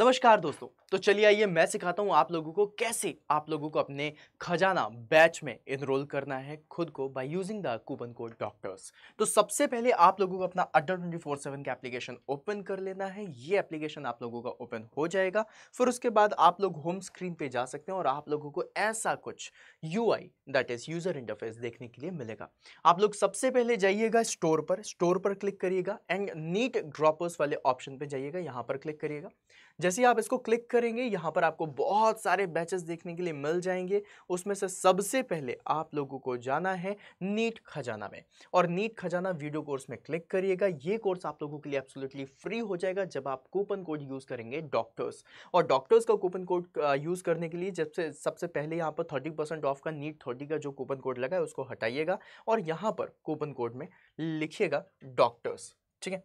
नमस्कार दोस्तों तो चलिए आइए मैं सिखाता हूँ आप लोगों को कैसे आप लोगों को अपने खजाना बैच में इनरोल करना है खुद को by using the coupon code doctors तो सबसे पहले आप लोगों को अपना अड्डा ट्वेंटी फोर सेवन का एप्लीकेशन ओपन कर लेना है ये एप्लीकेशन आप लोगों का ओपन हो जाएगा फिर उसके बाद आप लोग होम स्क्रीन पर जा सकते हैं और आप लोगों को ऐसा कुछ U I that is user interface देखने के लिए मिलेगा आप लोग सबसे पहले जाइएगा स्टोर पर स्टोर पर क्लिक करिएगा एंड नीट ड्रॉपर्स वाले ऑप्शन पर जाइएगा यहाँ पर क्लिक करिएगा जैसे ही आप इसको क्लिक करेंगे यहाँ पर आपको बहुत सारे बैचेस देखने के लिए मिल जाएंगे उसमें से सबसे पहले आप लोगों को जाना है नीट खजाना में और नीट खजाना वीडियो कोर्स में क्लिक करिएगा ये कोर्स आप लोगों के लिए एब्सोल्युटली फ्री हो जाएगा जब आप कूपन कोड यूज़ करेंगे डॉक्टर्स और डॉक्टर्स का कूपन कोड यूज़ करने के लिए जब से सबसे पहले यहाँ पर थर्टी परसेंट ऑफ का नीट थर्टी का जो कूपन कोड लगा है उसको हटाइएगा और यहाँ पर कूपन कोड में लिखिएगा डॉक्टर्स ठीक है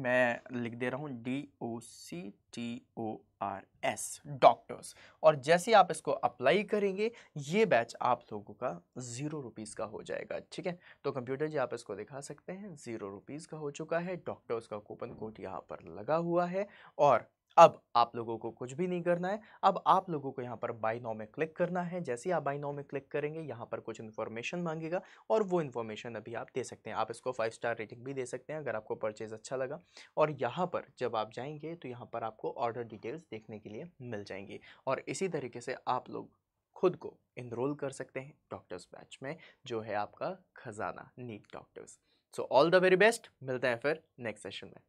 मैं लिख दे रहा हूँ D O C T O R S doctors और जैसे आप इसको अप्लाई करेंगे ये बैच आप लोगों का ज़ीरो रुपीज़ का हो जाएगा ठीक है तो कंप्यूटर जी आप इसको दिखा सकते हैं ज़ीरो रुपीज़ का हो चुका है डॉक्टर्स का कूपन कोड यहाँ पर लगा हुआ है और अब आप लोगों को कुछ भी नहीं करना है अब आप लोगों को यहाँ पर बाई नाव में क्लिक करना है जैसे ही आप बाई नाव में क्लिक करेंगे यहाँ पर कुछ इन्फॉर्मेशन मांगेगा और वो इन्फॉर्मेशन अभी आप दे सकते हैं आप इसको फाइव स्टार रेटिंग भी दे सकते हैं अगर आपको परचेज़ अच्छा लगा और यहाँ पर जब आप जाएंगे तो यहाँ पर आपको ऑर्डर डिटेल्स देखने के लिए मिल जाएंगी और इसी तरीके से आप लोग खुद को इनरोल कर सकते हैं डॉक्टर्स बैच में जो है आपका खजाना NEET doctors so all the very best मिलते हैं फिर नेक्स्ट सेशन में